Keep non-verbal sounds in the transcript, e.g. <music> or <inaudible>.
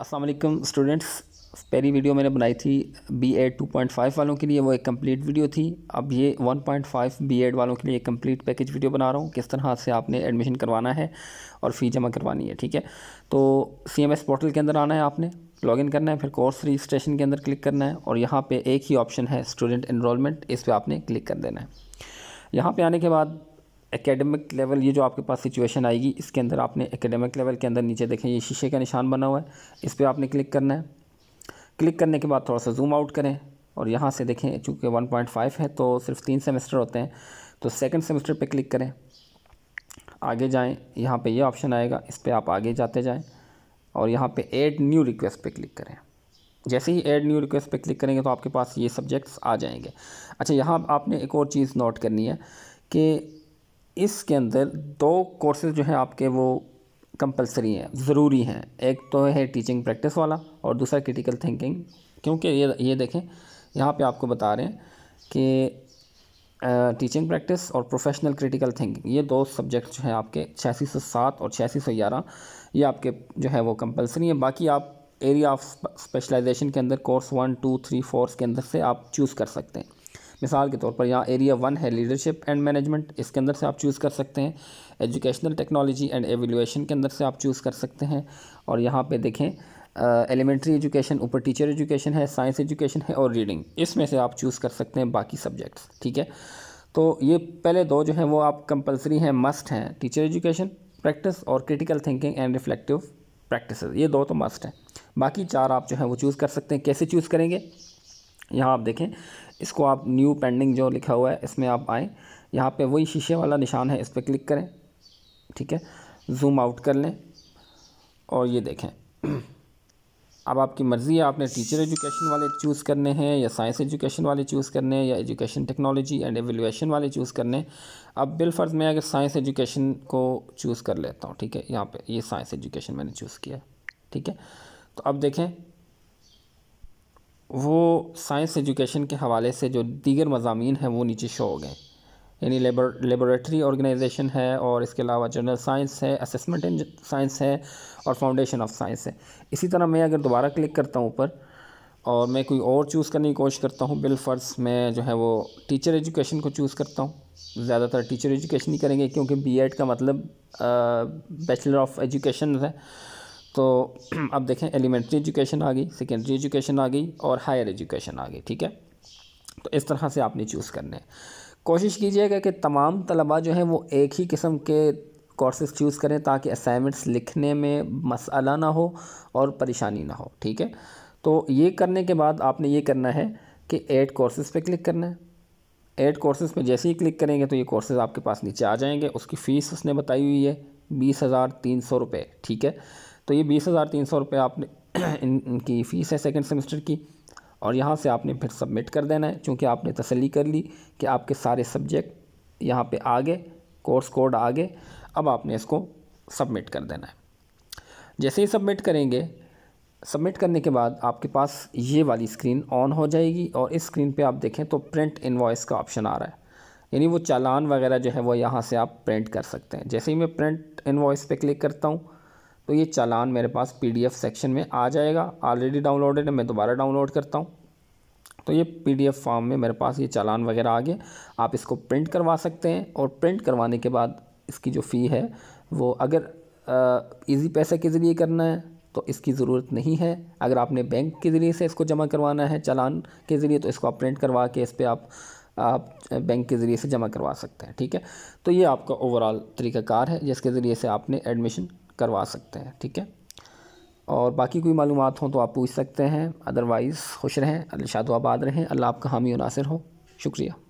Aslam students पहली video मैंने बनाई थी B Ed two point five वालों के लिए वो एक कंप्लीट वीडियो थी अब ये one point five B Ed वालों के लिए एक कम्प्लीट पैकेज वीडियो बना रहा हूँ किस तरह से आपने एडमिशन करवाना है और फ़ी जमा करवानी है ठीक है तो सी एम एस पोर्टल के अंदर आना है आपने लॉगिन करना है फिर कोर्स रजिस्ट्रेशन के अंदर क्लिक करना है और यहाँ पर एक ही ऑप्शन है स्टूडेंट इनरोलमेंट इस पर आपने क्लिक कर देना है यहाँ पर आने के बाद एकेडमिक लेवल ये जो आपके पास सिचुएशन आएगी इसके अंदर आपने एकेडमिक लेवल के अंदर नीचे देखें ये शीशे का निशान बना हुआ है इस पर आपने क्लिक करना है क्लिक करने के बाद थोड़ा सा जूम आउट करें और यहाँ से देखें चूँकि वन है तो सिर्फ तीन सेमेस्टर होते हैं तो सेकेंड सेमेस्टर पर क्लिक करें आगे जाएँ यहाँ पर ये यह ऑप्शन आएगा इस पर आप आगे जाते जाएँ और यहाँ पे ऐड न्यू रिक्वेस्ट पे क्लिक करें जैसे ही ऐड न्यू रिक्वेस्ट पे क्लिक करेंगे तो आपके पास ये सब्जेक्ट्स आ जाएंगे अच्छा यहाँ आपने एक और चीज़ नोट करनी है कि इसके अंदर दो कोर्सेज जो हैं आपके वो कंपलसरी हैं ज़रूरी हैं एक तो है टीचिंग प्रैक्टिस वाला और दूसरा क्रिटिकल थिंकिंग क्योंकि ये ये देखें यहाँ पे आपको बता रहे हैं कि टीचिंग प्रैक्टिस और प्रोफेशनल क्रिटिकल थिंकिंग ये दो सब्जेक्ट जो हैं आपके छियासी सौ सात और छियासी सौ ग्यारह ये आपके जो है वो कंपलसरी हैं बाकी आप एरिया ऑफ स्पेशलाइजेशन के अंदर course one two three fours के अंदर से आप चूज़ कर सकते हैं मिसाल के तौर पर यहाँ एरिया वन है लीडरशिप एंड मैनेजमेंट इसके अंदर से आप चूज़ कर सकते हैं एजुकेशनल टेक्नोलॉजी एंड एवेलुएशन के अंदर से आप चूज़ कर सकते हैं और यहाँ पे देखें एलिमेंट्री एजुकेशन ऊपर टीचर एजुकेशन है साइंस एजुकेशन है और रीडिंग इसमें से आप चूज़ कर सकते हैं बाकी सब्जेक्ट्स ठीक है तो ये पहले दो जो हैं वो आप कंपलसरी हैं मस्ट हैं टीचर एजुकेशन प्रैक्टिस और critical thinking and reflective practice ये दो तो मस्ट हैं बाकी चार आप जो हैं वो चूज़ कर सकते हैं कैसे चूज़ करेंगे यहाँ आप देखें इसको आप न्यू पेंडिंग जो लिखा हुआ है इसमें आप आएँ यहाँ पे वही शीशे वाला निशान है इस पर क्लिक करें ठीक है जूम आउट कर लें और ये देखें <clears throat> अब आपकी मर्ज़ी है आपने टीचर एजुकेशन वाले चूज़ करने हैं या साइंस एजुकेशन वाले चूज़ करने हैं या एजुकेशन टेक्नोलॉजी एंड एवेलेशन वाले चूज़ करने हैं अब बिलफर्ज़ मैं अगर साइंस एजुकेशन को चूज़ कर लेता हूँ ठीक है यहाँ पे ये साइंस एजुकेशन मैंने चूज़ किया ठीक है तो अब देखें वो साइंस एजुकेशन के हवाले से जो दीगर मजामी हैं वो नीचे शो हो गए यानी लेबर लेबोरेटरी ऑर्गेनाइजेशन है और इसके अलावा जनरल साइंस है असमेंट इन साइंस है और फाउंडेशन ऑफ साइंस है इसी तरह मैं अगर दोबारा क्लिक करता हूँ ऊपर और मैं कोई और चूज़ करने की कोशिश करता हूँ बिल मैं जो है वो टीचर एजुकेशन को चूज़ करता हूँ ज़्यादातर टीचर एजुकेशन ही करेंगे क्योंकि बी का मतलब बैचलर ऑफ एजुकेशन है तो <clears throat> अब देखें एलिमेंट्री एजुकेशन आ गई सेकेंडरी एजुकेशन आ गई और हायर एजुकेशन आ गई ठीक है तो इस तरह से आपने चूज़ करने हैं कोशिश कीजिएगा कि तमाम तलबा जो हैं वो एक ही किस्म के कोर्सेज चूज़ करें ताकि असाइनमेंट्स लिखने में मसला ना हो और परेशानी ना हो ठीक है तो ये करने के बाद आपने ये करना है कि एड कोर्सेज़ पे क्लिक करना है एड कोर्सेज़ पे जैसे ही क्लिक करेंगे तो ये कोर्सेज़ आपके पास नीचे आ जाएंगे उसकी फ़ीस उसने बताई हुई है बीस हज़ार तीन सौ रुपये ठीक है तो ये बीस हज़ार तीन सौ रुपये आपने <clears throat> इन, इनकी फ़ीस है सेकेंड सेमेस्टर की और यहाँ से आपने फिर सबमिट कर देना है चूँकि आपने तसली कर ली कि आपके सारे सब्जेक्ट यहाँ पे आ गए कोर्स कोड आ गए अब आपने इसको सबमिट कर देना है जैसे ही सबमिट करेंगे सबमिट करने के बाद आपके पास ये वाली स्क्रीन ऑन हो जाएगी और इस स्क्रीन पे आप देखें तो प्रिंट इन्वॉइस का ऑप्शन आ रहा है यानी वो चालान वगैरह जो है वो यहाँ से आप प्रिंट कर सकते हैं जैसे ही मैं प्रिंट इन्वॉइस पे क्लिक करता हूँ तो ये चालान मेरे पास पीडीएफ सेक्शन में आ जाएगा ऑलरेडी डाउनलोडेड है मैं दोबारा डाउनलोड करता हूँ तो ये पीडीएफ फॉर्म में मेरे पास ये चालान वगैरह आ गया आप इसको प्रिंट करवा सकते हैं और प्रिंट करवाने के बाद इसकी जो फ़ी है वो अगर ईजी पैसे के ज़रिए करना है तो इसकी ज़रूरत नहीं है अगर आपने बैंक के ज़रिए से इसको जमा करवाना है चालान के ज़रिए तो इसको आप प्रिंट करवा के इस पर आप आप बैंक के ज़रिए से जमा करवा सकते हैं ठीक है तो ये आपका ओवरऑल तरीकाकार है जिसके ज़रिए से आपने एडमिशन करवा सकते हैं ठीक है और बाकी कोई मालूम हो तो आप पूछ सकते हैं अदरवाइज़ खुश रहें अल्लाह आबाद रहें अल्लाह आपका हामी और नासिर हो शुक्रिया